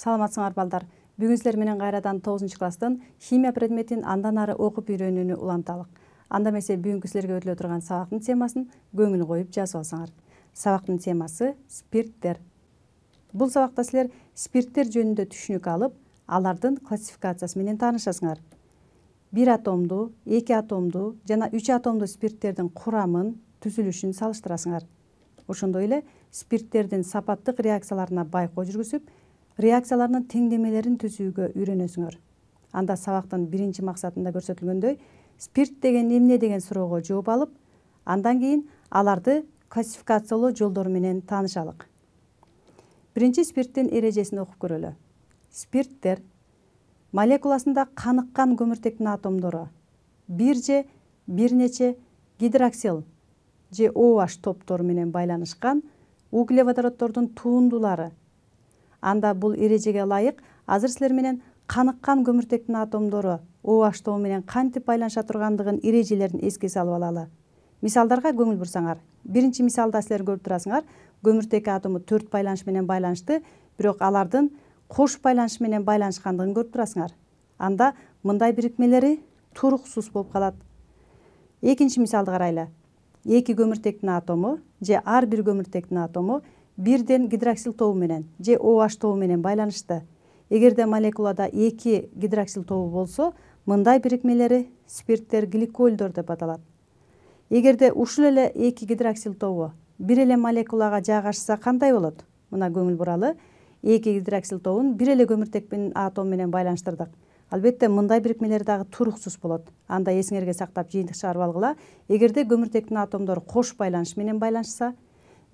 саламатсыңар балдар бүгүн силер менен кайрадан тогузунчу класстын химия предметин андан ары окуп үйрөнүүнү уланталык анда эмесе бүгүнкү силерге өтүлө турган сабактын темасын көңүл коюп жазып алсаңар сабактын темасы спирттер бул сабакта силер спирттер жөнүндө түшүнүк алып алардын классификациясы менен таанышасыңар бир атомдуу эки атомдуу жана үч атомдуу спирттердин курамын түзүлүшүн салыштырасыңар ошондой эле спирттердин сапаттык реакцияларына байкоо жүргүзүп реакцияларынын теңдемелерин түзүүгө үйрөнөсүңөр анда сабактын биринчи максатында көрсөтүлгөндөй спирт деген эмне деген суроого жооп алып андан кийин аларды классификациялоо жолдору менен таанышалык биринчи спирттин эрежесин окуп көрөлү спирттер молекуласында каныккан көмүртектин атомдору бир же бир нече гидроксил же oh топтору менен байланышкан углеводороддордун туундулары анда бул эрежеге ылайык азыр силер менен каныккан көмүртектин атомдору oh тобу менен кантип байланыша тургандыгын эрежелерин эске салып алалы мисалдарга көңүл бурсаңар биринчи мисалда силер көрүп турасыңар көмүртек атомы төрт байланыш менен байланышты бирок алардын кош байланыш менен байланышкандыгын көрүп турасыңар анда мындай бирикмелери туруксуз болуп калат экинчи мисалды карайлы эки көмүртектин атому же ар бир көмүртектин атому бирден гидроксил тобу менен же OH тобу менен байланышты эгерде молекулада эки гидроксил тобу болсо мындай бирикмелери спирттер гликольдор деп аталат эгерде ушул эле эки гидроксил тобу бир эле молекулага жайгашса кандай болот мына көңүл буралы эки гидроксил тобун бир эле көмүртектин атому менен байланыштырдык албетте мындай бирикмелер дагы туруксуз болот анда эсиңерге сактап чыгарып алгыла эгерде көмүртектин атомдору кош байланыш менен байланышса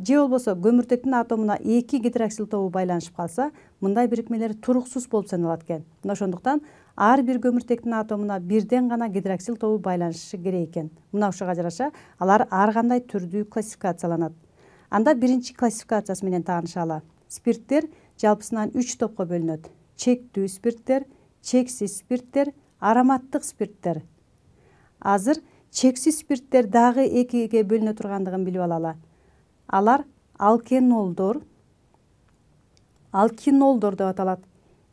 же болбосо көмүртөктүн атомуна эки гидроксил тобу байланышып калса мындай бирикмелер туруксуз болуп саналат экен мына ошондуктан ар бир көмүртектин атомуна бирден гана гидроксил тобу байланышышы керек экен мына ушуга жараша алар ар кандай түрдүү классификацияланат анда биринчи классификациясы менен таанышалы спирттер жалпысынан үч топко бөлүнөт чектүү спирттер чексиз спирттер ароматтык спирттер азыр чексиз спирттер дагы экиге бөлүнө тургандыгын билип алалы алар алкенолдор алкинолдор деп аталат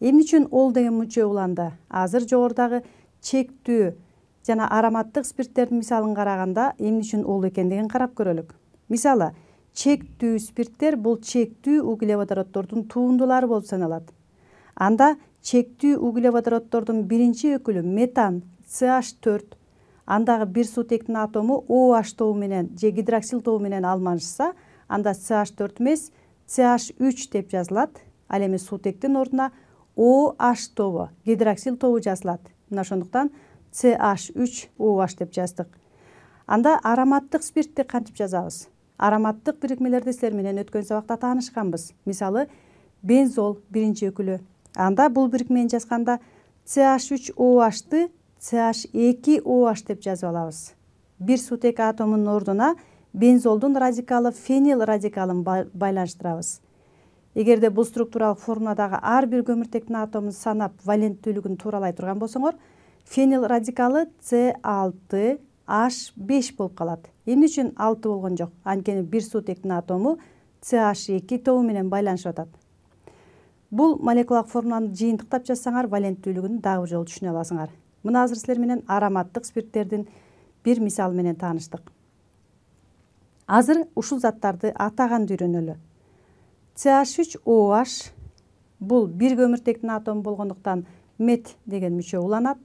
эмне үчүн ол деген мүчө уланды азыр жогорудагы чектүү жана ароматтык спирттердин мисалын караганда эмне үчүн ол экендигин карап көрөлүк мисалы чектүү спирттер бул чектүү углеводороддордун туундулары болуп саналат анда чектүү углеводороддордун биринчи өкүлү метан ch төрт андагы бир суутектин атому OH тобу менен же гидроксил тобу менен алмашса анда ch төрт эмес ch үч деп жазылат ал эми суутектин ордуна OH тобу гидроксил тобу жазылат мына ошондуктан ch үч OH деп жаздык анда ароматтык спиртти кантип жазабыз ароматтык бирикмелерди силер менен өткөн сабакта таанышканбыз мисалы бензол биринчи өкүлү анда бул бирикмени жазганда ch үч ашты ch эки о деп жазып алабыз бир сутек атомунун ордуна бензолдун радикалы фенил радикалын байланыштырабыз эгерде бул структуралык формуладагы ар бир көмүртектин атомун санап валенттүүлүгүн тууралай турган болсоңор фенил радикалы c алты h беш болуп калат эмне үчүн алты болгон жок анткени бир сутектин атому ch аш эки тобу менен байланышып атат бул молекулалык формуланы жыйынтыктап жазсаңар валенттүүлүгүн дагы бир жолу түшүнө аласыңар мына азыр силер менен ароматтык спирттердин бир мисалы менен тааныштык азыр ушул заттарды атаганды үйрөнөлү ch 3 oh бул бир көмүртектин атом болгондуктан мет деген мүчө уланат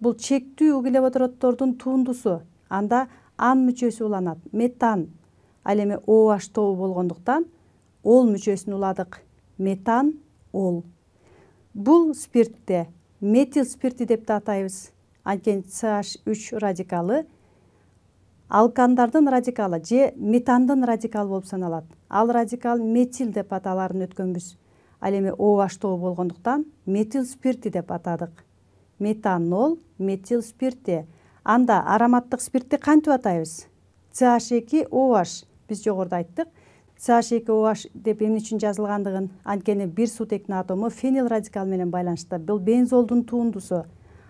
бул чектүү углеводороддордун туундусу анда ан мүчөсү уланат метан ал эми oh тобу болгондуктан ол мүчөсүн уладык метан ол бул спиртте метил спирти деп да атайбыз анткени цаш үч радикалы алкандардын радикалы же метандын радикалы болуп саналат ал радикал метил деп аталарын өткөнбүз ал эми о оаштооу болгондуктан метил спирти деп атадык метанол метил спирти анда ароматтык спиртти кантип атайбыз саш эки о баш биз жогоруда айттык саш эки oh деп эмне үчүн жазылгандыгын анткени бир сутектин атомы фенил радикал менен байланышта бул бензолдун туундусу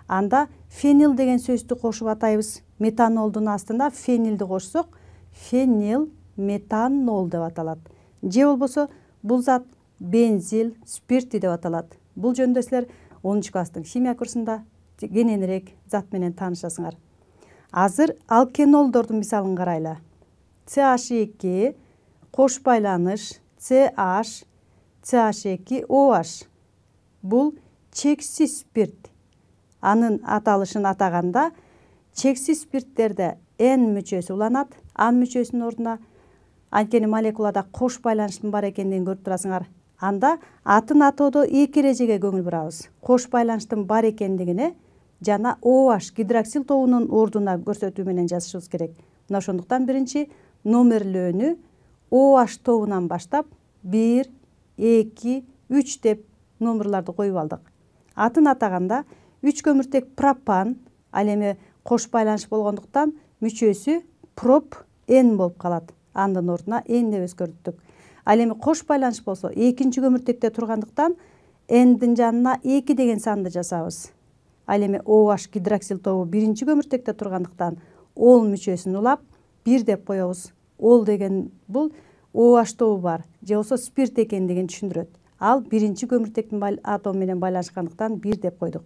анда фенил деген сөздү кошуп атайбыз метанолдун астына фенилди кошсок фенил метанол деп аталат же болбосо бул зат бензил спирти деп аталат Бұл жөнүндө силер онунчу класстын химия курсунда кененирээк зат менен танышасыңар азыр алкенолдордун мисалын карайлы ch эки қош байланыш CH, CH2OH. Бұл чексіз спирт. Анын аталышын атағанда чексіз спирттерді N мүшесі уланат, Ан мүшесінің орнына анткени молекулада кош байланыштын бар экендигин көрүп турасыңар анда атын атоодо эки эрежеге көңүл бурабыз кош байланыштын бар екендігіне, жана oh гидроксил тобунун ордуна көрсөтүү менен жазышыбыз керек мына ошондуктан биринчи номерлөөнү OH тобынан баштап 1, 2, 3 деп номерларды қойып алдық. Атын атағанда 3 көміртек пропан, әлеме қош кош байланыш мүчөсү проп н болып қалады. Анын ордына н деп өзгөрттүк. Ал эми болса, 2 болсо, көміртекте тұрғандықтан тургандыктан дің жанына 2 деген санды жасабыз. Әлеме Оаш OH гидроксил 1-ші көміртекте тұрғандықтан ол мүшесін улап 1 деп коебуз ол деген бұл оаш тобу бар же болбосо спирт экендигин түшүндүрөт ал биринчи көмүртектин атомы менен байланышкандыктан бир деп койдук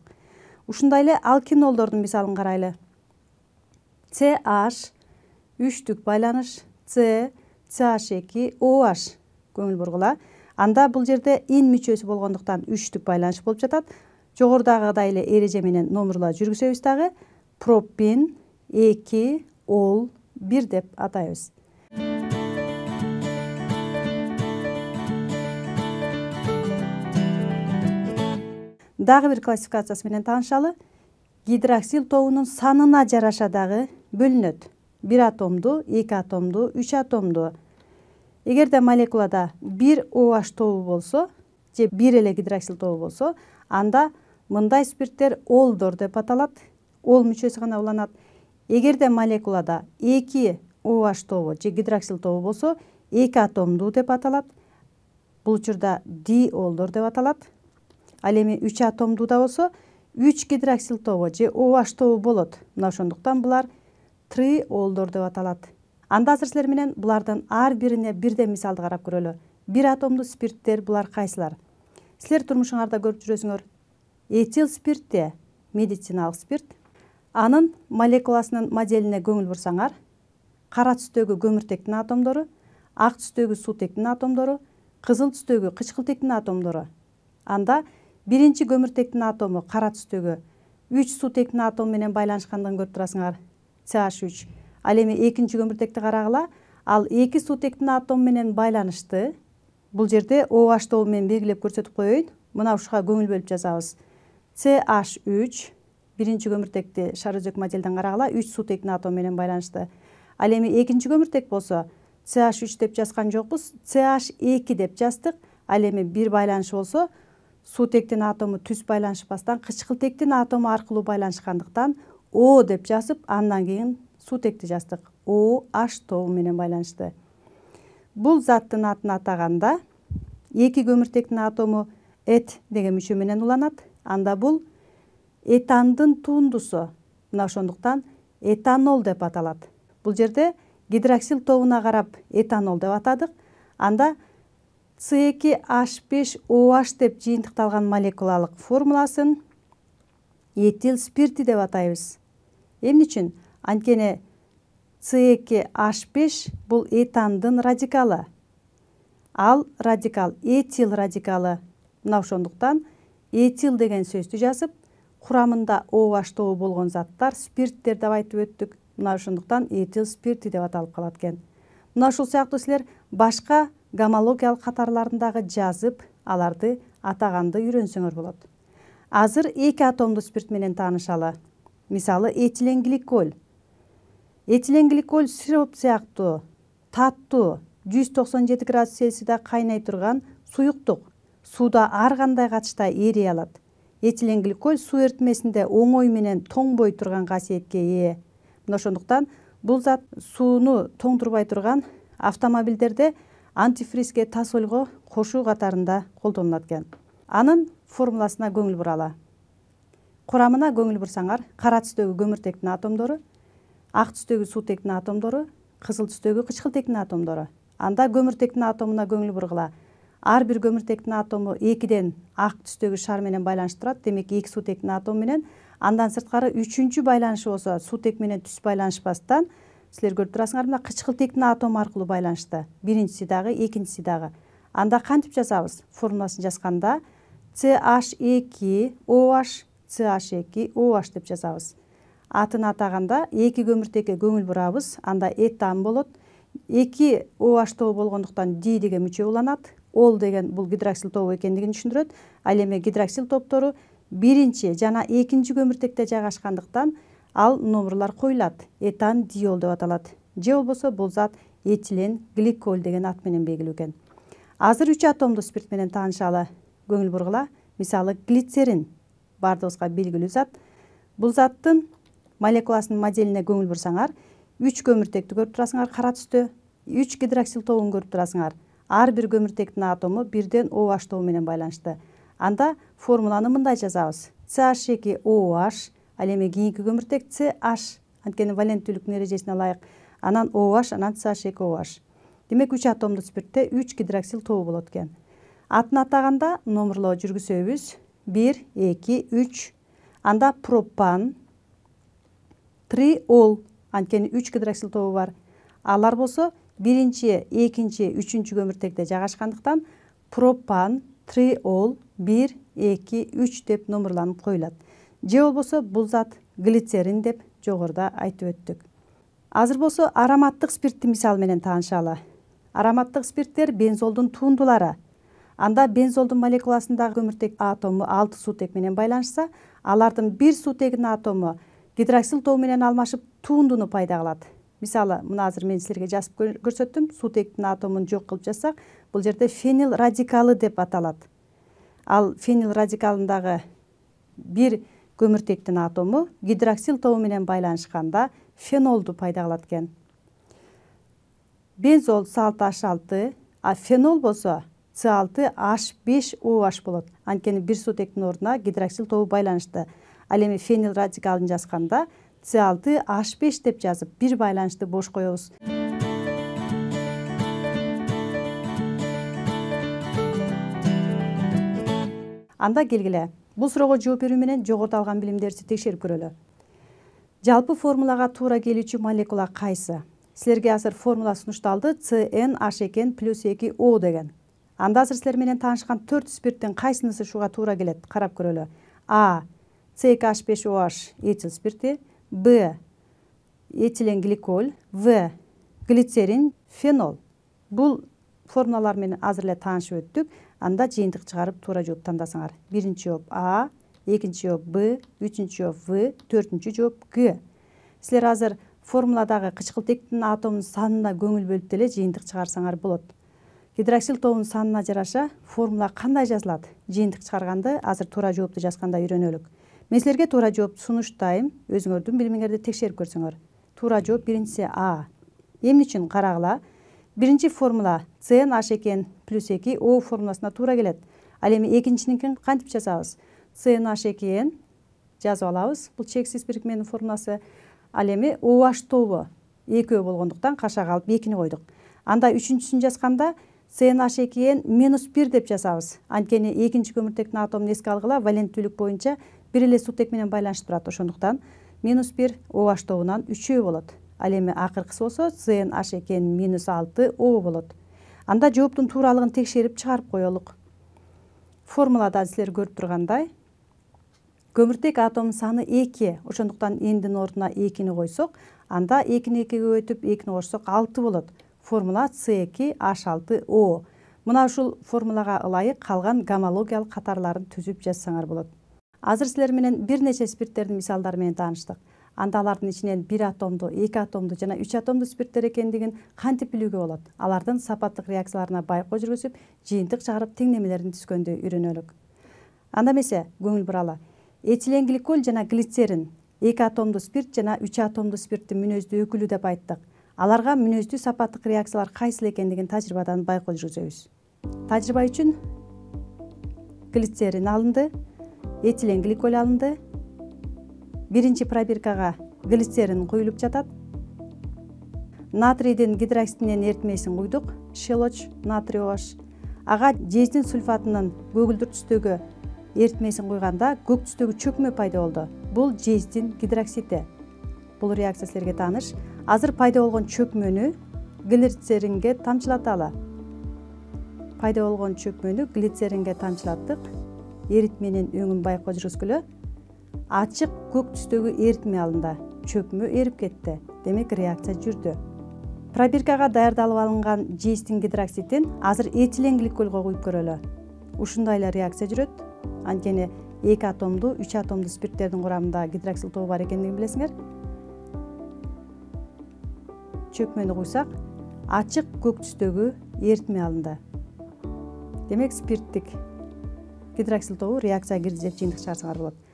ушундай эле алкинолдордун мисалын карайлы ch үчтүк байланыш c ch эки oh көңүл бургула анда бул жерде ин мүчөсү болгондуктан үчтүк байланыш болуп жатат жогорудагыдай эле эреже менен номурлоо жүргүзөбүз дагы пропин эки ол бир деп атайбыз дагы бир классификациясы менен таанышалы гидроксил тобунун санына жараша дагы бөлүнөт бир атомду эки атомду үч атомду эгерде молекулада бир oh тобу болсо же бир эле гидроксил тобу болсо анда мындай спирттер олдор деп аталат ол мүчөсү гана уланат эгерде молекулада эки oh тобу же гидроксил тобу болсо эки атомдуу деп аталат бул учурда олдор деп аталат ал эми үч атомдуу да болсо үч гидроксил тобу же h OH тобу болот мына ошондуктан булар олдор деп аталат анда азыр силер менен булардын ар бирине бирден мисалды карап көрөлү бир атомдуу спирттер булар кайсылар силер турмушуңарда көрүп жүрөсүңөр этил спиртте медициналык спирт анын молекуласынын моделине көңүл бурсаңар кара түстөгү көмүртектин атомдору ак түстөгү суутектин атомдору кызыл түстөгү кычкылтектин атомдору анда биринчи көмүртектин атомы кара түстөгү үч сутектин атому менен байланышкандыгын көрүп турасыңар ch үч ал эми экинчи көмүртекти карагыла ал эки сутектин атому менен байланышты бул жерде OH тобу менен белгилеп көрсөтүп коеюн мына ушуга көңүл бөлүп жазабыз ch үч биринчи көмүртекти шар өзөк моделден карагыла үч сутектин атому менен байланышты ал эми экинчи көмүртек болсо ch үч деп жазган жокпуз ch эки деп жаздык ал эми бир байланышы болсо суутектин атомы түз байланышпастан кычкылтектин атомы аркылуу байланышкандыктан о деп жазып андан кийин суутекти жаздык о аш тобу менен байланышты бул заттын атын атаганда эки көмүртектин атомы эт деген мүчө менен уланат анда бұл этандын туындысы, мына ошондуктан этанол деп аталат Бұл жерде гидроксил тобуна қарап этанол деп атадык анда C2H5OH деп жиынтықталған молекулалық формуласын этил спирти деп атайбыз эмне үчүн анткени C2H5 бұл этандын радикалы ал радикал этил радикалы мына ошондуктан этил деген сөздү жасып, құрамында OH тобу болгон заттар спирттер деп айтып өттүк мына ошондуктан этил спирти деп аталып калат экен мына ушул сыяктуу силер башка гомологиялык қатарларындағы жазып аларды атағанды үйрөнсөңөр болады азыр эки атомдуу спирт менен таанышалы мисалы этилен гликоль этилен гликоль сироп сыяктуу таттуу жүз токсон жети градус цельсияда кайнай турган суюктук сууда ар кандай катышта эри алат этилен гликоль суу эритмесинде оңой менен тоңбой турган касиетке ээ мына ошондуктан бул зат сууну тоңдурбай турган автомобилдерде антифризге тас ойлғы қошу қатарында қолданылады анын формуласына көңіл бұрала. құрамына көңіл бұрсаңар қара түстегі көміртектің атомдору ақ түстегі сутектің атомдору қызыл түстегі қышқылтектің атомдору анда көміртектің атомына көңіл бұрғыла ар бир көміртектің атомы екіден ақ түстегі шар менен байланыш демек эки сутектің менен андан сырткары үшінші байланышы осы сутек менен түс байланышпастан силер көрүп турасыңар мына кычкыл тектин атому аркылуу байланышты биринчиси дагы экинчиси дагы анда кантип жазабыз формуласын жазганда с ш эки о аш саш эки оаш деп жазабыз атын атаганда эки көмүртекке көңүл бурабыз анда этан болот эки оаш тобу болгондуктан ди деген мүчө уланат ол деген бул гидроксил тобу экендигин түшүндүрөт ал эми гидроксил топтору биринчи жана экинчи көмүртекте жайгашкандыктан ал номерлар коюлат этан диол деп аталат же болбосо бул зат этилен гликоль деген ат менен азыр үч атомдуу спирт менен таанышалы көңүл бургула мисалы глицерин баардыгыбызга белгилүү зат бул заттын молекуласынын моделине көңүл бурсаңар үч көмүртекти көрүп турасыңар кара түстө үч гидроксил тобун көрүп турасыңар ар бир көмүртектин атому бирден oh тобу менен байланышты анда формуланы мындай жазабыз ch эки oh ал эми кийинки көмүртек с h анткени валенттүүлүк эрежесине ылайык анан аш анан ch эки аш демек үч атомдук спиртте үч гидроксил тобу болот экен атын атаганда номерлоо жүргүзөбүз бир эки үч анда пропан триол анткени үч гидроксил тобу бар алар болсо биринчи экинчи үчүнчү көмүртекте жайгашкандыктан пропан триол бир эки үч деп номерланып коюлат же болбосо бул зат глицерин деп жогоруда айтып өттүк азыр болсо ароматтык спиртти мисалы менен таанышалы ароматтык спирттер бензолдун туундулары анда бензолдун молекуласындагы көмүртек атому алты суутек менен байланышса алардын бир суутегинин атому гидроксил тобу менен алмашып туундуну пайда кылат мисалы мына азыр мен силерге жазып көрсөттүм суутектин атомун жок кылып жазсак бул жерде фенил радикалы деп аталат ал фенил радикалындагы бир Көміртектің атомы гидроксил тобу менен байланышканда фенолду пайда кылат экен бензол с алты h алты а фенол болсо с алты h беш oh болот анткени бир суутектин ордуна гидроксил тобу байланышты ал эми фенил радикалын жазганда с алты h беш деп жазып бир байланышты бош коебуз анда келгиле бул суроого жооп берүү менен жогоруда алган билимдерибизди текшерип көрөлү жалпы формулага туура келүүчү молекула кайсы Сілерге азыр формула сунушталды cn h экен плюс эки о деген анда азыр силер менен таанышкан төрт спирттин кайсынысы шуга туура келет карап көрөлү а h 5 oh этил спирти б этилен гликоль в глицерин фенол бул формулалар менен азыр эле таанышып анда жыйынтык чыгарып туура жооп тандасаңар биринчи жооп а экинчи жооп б үчүнчү жооп в төртүнчү жооп г силер азыр формуладагы кычкылтектин атомунун санына көңүл бөлүп деле жыйынтык чыгарсаңар болот гидроксил тобунун санына жараша формула кандай жазылат жыйынтык чыгарганды азыр туура жоопту жазганда үйрөнөлүк мен силерге туура жоопту сунуштайм өзүңөрдүн билимиңерди текшерип көрсөңөр туура жооп биринчиси а эмне үчүн карагыла биринчи формула cnh экен плюс эки о формуласына туура келет ал эми экинчиникин кантип жазабыз cnh экен жазып алабыз бул чексиз бирикменин формуласы ал эми oh тобу экөө болгондуктан кашага алып экини койдук анда үчүнчүсүн жазганда cnh эки n минус бир деп жазабыз анткени экинчи көмүртектин атомун эске алгыла валенттүүлүк боюнча бир эле сутек менен байланыштуу турат ошондуктан минус бир oh тобунан үчөө болот ал эми акыркысы болсо аш экен минус алты о болот анда жооптун тууралыгын текшерип чыгарып коелук формулада силер көрүп тургандай көмүртек атомдун саны эки ошондуктан эндин ордуна экини койсок анда экини экиге өтүп экини кошсок алты болот формула с эки аш алты о мына ушул формулага ылайык калган гомологиялык катарларын түзүп жазсаңар болот азыр силер менен бир нече спирттердин мисалдары менен тааныштык анда алардын ичинен бир атомдуу эки атомдуу жана үч атомдуу спирттер экендигин кантип билүүгө болот алардын сапаттык реакцияларына байкоо жүргүзүп жыйынтык чыгарып теңдемелерин түзгөндү үйрөнөлүк анда эмесе көңүл буралы этилен гликоль жана глицерин эки атомдуу спирт жана үч атомдуу спирттин мүнөздүү өкүлү деп айттык аларга мүнөздүү сапаттык реакциялар кайсыл экендигин тажрыйбадан байкоо жүргүзөбүз тажрыйба үчүн глицерин алынды этилен гликоль алынды биринчи пробиркага глицерин куюлуп жатат натрийдин гидроксидинен эритмесин куйдук шелоч натрий ош ага жездин сульфатынын көгүлдүр түстөгү эритмесин куйганда көк түстөгү чөкмө пайда болду бул жездин гидроксиди бул реакция силерге тааныш азыр пайда болгон чөкмөнү глицеринге тамчылаталы пайда болгон чөкмөнү глицеринге тамчылаттык эритменин өңүн байкоо жүргүзгүлө Ачык көк түстөгү эритме алынды. Чөкмө эрип кетти. Демек реакция жүрдү. Пробиркага даярдалып алынган жестин гидроксидин азыр этилен гликолго куюп көрөлү. Ушундай эле реакция жүрөт. Анткени эки атомдуу үч атомдуу спирттердин курамында гидроксил тобу бар экендигин билесиңер. Чөкмөнү куйсак, ачык көк түстөгү эритме алынды. Демек спирттик гидроксил тобу реакция киргизип жыйынтык чыгарсаңар болот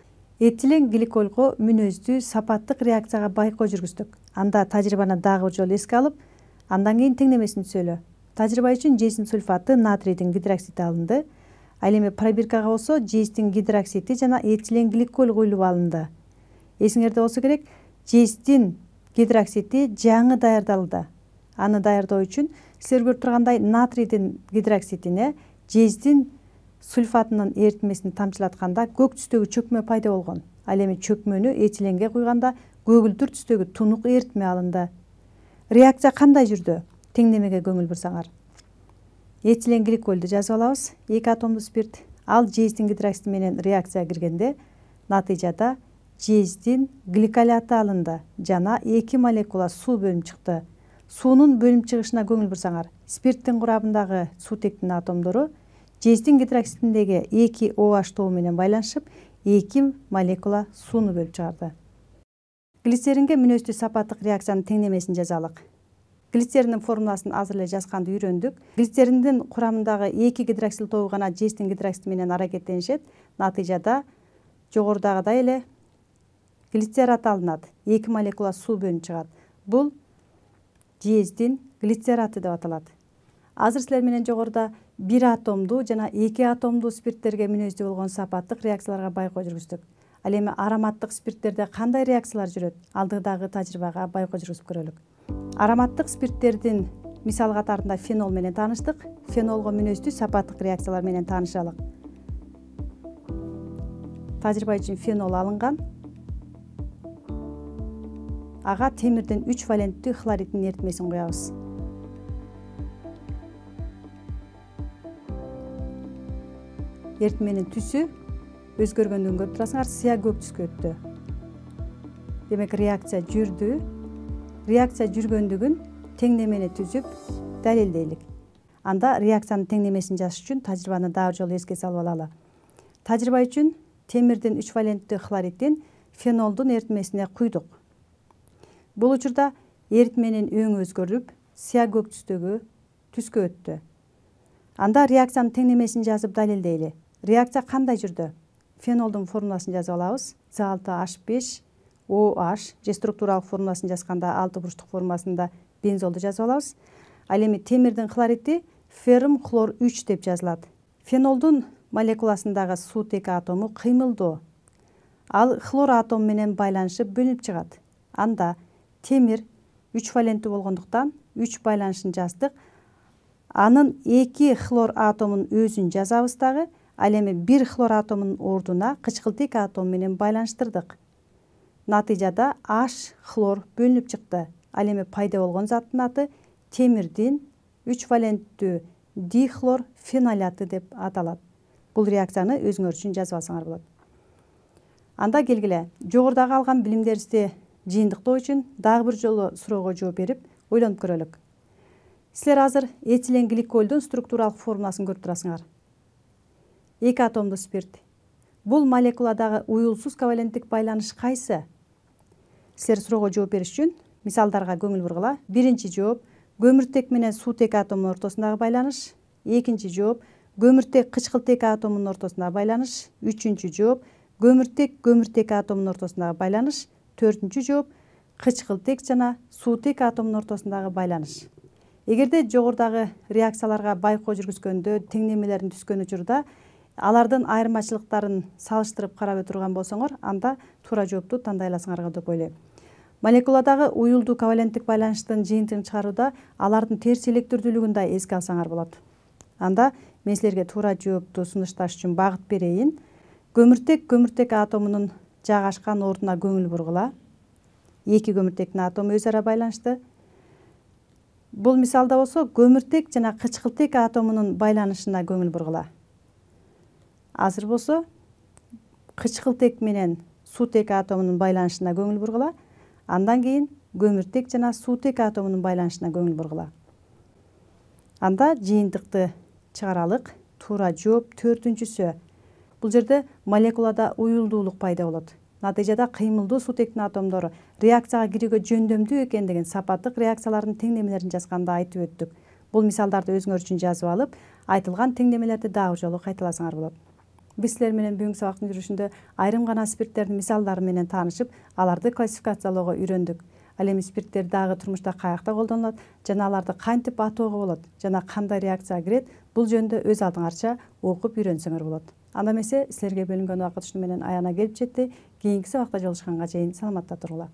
этилен гликольго мүнөздүү сапаттык реакцияга байкоо жүргүздүк анда тажрыйбаны дагы бир жолу эске алып андан кийин теңдемесин сөйлө тажрыйба үчүн жездин сульфаты натрийдин гидроксиди алынды ал эми пробиркага болсо жездин гидроксиди жана этилен гликоль куюлуп алынды эсиңерде болсо керек жездин гидроксиди жаңы даярдалды. аны даярдоо үчүн силер көрүп тургандай натрийдин гидроксидине жездин сульфатынын эритмесин тамчылатканда көк түстөгү чөкмө пайда болгон ал эми чөкмөнү этиленге куйганда көгүлтүр түстөгү тунук эритме алынды реакция кандай жүрдү теңдемеге көңүл бурсаңар этилен гликольду жазып алабыз эки атомдуу спирт ал жездин гидроксиди менен реакцияга киргенде натыйжада жездин гликоляты алынды жана эки молекула суу бөлүнүп чыкты суунун бөлүнүп чыгышына көңүл бурсаңар спирттин курабындагы суутектин атомдору жездин гидроксидиндеги эки OH тобу менен байланышып эки молекула сууну бөлүп чыгарды глицеринге мүнөздүү сапаттык реакциянын теңдемесин жазалык глицериндин формуласын азыр эле жазганды үйрөндүк глицериндин курамындагы эки гидроксил тобу гана жездин гидроксиди менен аракеттенишет натыйжада жогорудагыдай эле глицерат алынат эки молекула суу бөлүнүп чыгат бул жездин глицераты деп аталат азыр силер менен жогоруда бир атомдуу жана эки атомдуу спирттерге мүнөздүү болгон сапаттык реакцияларга байкоо жүргүздүк ал эми ароматтык спирттерде кандай реакциялар жүрөт алдыдагы тажрыйбага байкоо жүргүзүп көрөлүк ароматтык спирттердин мисал катарында фенол менен тааныштык фенолго мүнөздүү сапаттык реакциялар менен таанышалык тажрыйба үчүн фенол алынган ага темирдин үч валенттүү хлоридтин эритмесин куябыз эртменин түсү өзгергендігін көрүп турасыңар сия көк түскө өттү демек реакция жүрді реакция жүргөндүгүн теңдемени түзүп далилдейлик анда реакцияның теңдемесин жазыш үшін тажрыйбаны дагы жолу еске салып алалы тажрыйба үчүн темирдин үч валенттүү хлоридин фенолдун эритмесине куйдук бул учурда эритменин өңү өзгөрүп сия көк түстөгү түскө өттү анда реакцияның теңдемесин жазып далилдейли реакция кандай жүрдү фенолдун формуласын жазып алабыз з алты аш беш о аш же структуралык формуласын жазганда алты бурчтук формуласында бензолду жазып алабыз ал эми темирдин хлориди ферм хлор үч деп жазылат фенолдун молекуласындагы суутек атому кыймылдуу ал хлор атому менен байланышып бөлүнүп чыгат анда темир үч валенттүү болгондуктан үч байланышын жаздык анын эки хлор атомун өзүн жазабыз дагы ал эми бир хлор атомунун ордуна кычкылтек атом менен байланыштырдык натыйжада аш хлор бөлүнүп чыкты ал эми пайда болгон заттын аты темирдин үч валенттүү дихлор феноляты деп аталат бул реакцияны өзүңөр үчүн жазып алсаңар болот анда келгиле жогорудагы алган билимдерибизди жыйынтыктоо үчүн дагы бир жолу суроого жооп берип ойлонуп көрөлүк силер азыр этилен гликолдун структуралык формуласын көрүп турасыңар эки атомдуу спирт бул молекуладагы уюлсуз коваленттик байланыш кайсы силер суроого жооп бериш үчүн мисалдарга көңүл бургула биринчи жооп көмүртек менен суутек атомунун ортосундагы байланыш экинчи жооп көмүртек кычкылтек атомунун ортосундагы байланыш үчүнчү жооп көмүртек көмүртек атомунун ортосундагы байланыш төртүнчү жооп кычкылтек жана суутек атомунун ортосундагы байланыш эгерде жогорудагы реакцияларга байкоо жүргүзгөндө теңдемелерин түзгөн учурда алардын айырмачылыктарын салыштырып карап турган болсоңор анда туура жоопту аласыңарга деп ойлойм молекуладагы уюлдуу коваленттик байланыштын жыйынтыгын чыгарууда алардын терс электрдүүлүгүн да эске алсаңар болот анда мен силерге туура жоопту сунушташ үчүн багыт берейин көмүртек көмүртек атомунун жайгашкан ордуна көңүл бургула эки көмүртектин атомы өз ара байланышты бул мисалда болсо көмүртек жана кычкылтек атомунун байланышына көңүл бургула азыр болсо кычкылтек менен суутек атомунун байланышына көңүл бургула андан кийин көмүртек жана суутек атомунун байланышына көңүл бургула анда жыйынтыкты чыгаралык туура жооп төртүнчүсү бул жерде молекулада уюлдуулук пайда болот натыйжада кыймылдуу суутектин атомдору реакцияга кирүүгө жөндөмдүү экен деген сапаттык реакциялардын теңдемелерин жазганда айтып өттүк бул мисалдарды өзүңөр үчүн жазып алып айтылган теңдемелерди дагы жолу кайталасаңар болот биз силер менен бүгүнкү сабактын жүрүшүндө айрым гана спирттердин мисалдары менен таанышып аларды классификациялоого үйрөндүк ал эми спирттер дагы турмушта каякта колдонулат жана аларды кантип атоого болот жана кандай реакция кирет бул жөнүндө өз алдыңарча окуп үйрөнсөңөр болот анда эмесе силерге бөлүнгөн убакыт ушуну менен аяна келип жетти кийинки сабакта жолугушканга чейин саламатта тургула